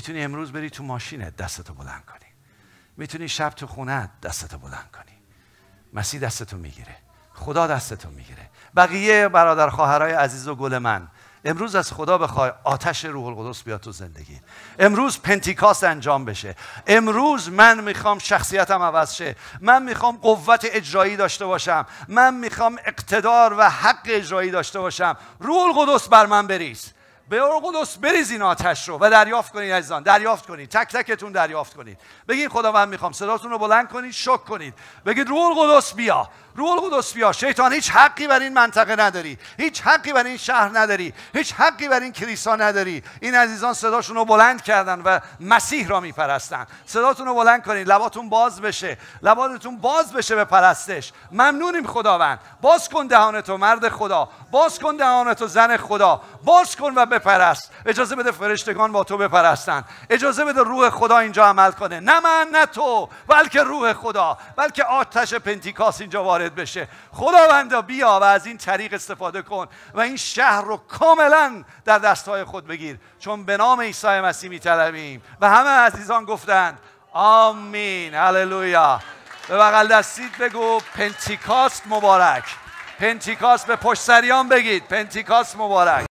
میتونی امروز بری تو ماشینت دستتو بلند کنی میتونی شب تو خونه دستتو بلند کنی مسیح دستتو میگیره خدا دستتو میگیره بقیه برادر خواهرای عزیز و گل من امروز از خدا بخوای آتش روح القدس بیاد تو زندگی امروز پنتیکاست انجام بشه امروز من میخوام شخصیتم عوض شه من میخوام قوت اجرایی داشته باشم من میخوام اقتدار و حق اجرایی داشته باشم روح القدس بر من بریز به قدس بریزین آتش رو و دریافت کنید عزیزان دریافت کنید تک تکتون دریافت کنید بگید خدا من میخوام صداتون رو بلند کنید شک کنید بگید روح قدس بیا روح قدس بیا شیطان هیچ حقی بر این منطقه نداری هیچ حقی بر این شهر نداری هیچ حقی بر این کلیسا نداری این عزیزان صداشون رو بلند کردن و مسیح را میپرستن صداتون رو بلند کنید لباتون باز بشه لباتون باز بشه به پرستش ممنونیم خداوند باز کن دهانتو مرد خدا باز کن دهانتو زن خدا باز کن و به بپرست اجازه بده فرشتگان با تو بپرستن اجازه بده روح خدا اینجا عمل کنه نه من نه تو بلکه روح خدا بلکه آتش پنتیکاس اینجا وارد بشه خداوندا بیا و از این طریق استفاده کن و این شهر رو کاملا در دستهای خود بگیر چون به نام عیسی مسیح میطلبیم و همه عزیزان گفتند آمین هللویا به بغل دستید بگو پنتیکاست مبارک پنتیکاست به پشت سریان بگید پنتیکاست مبارک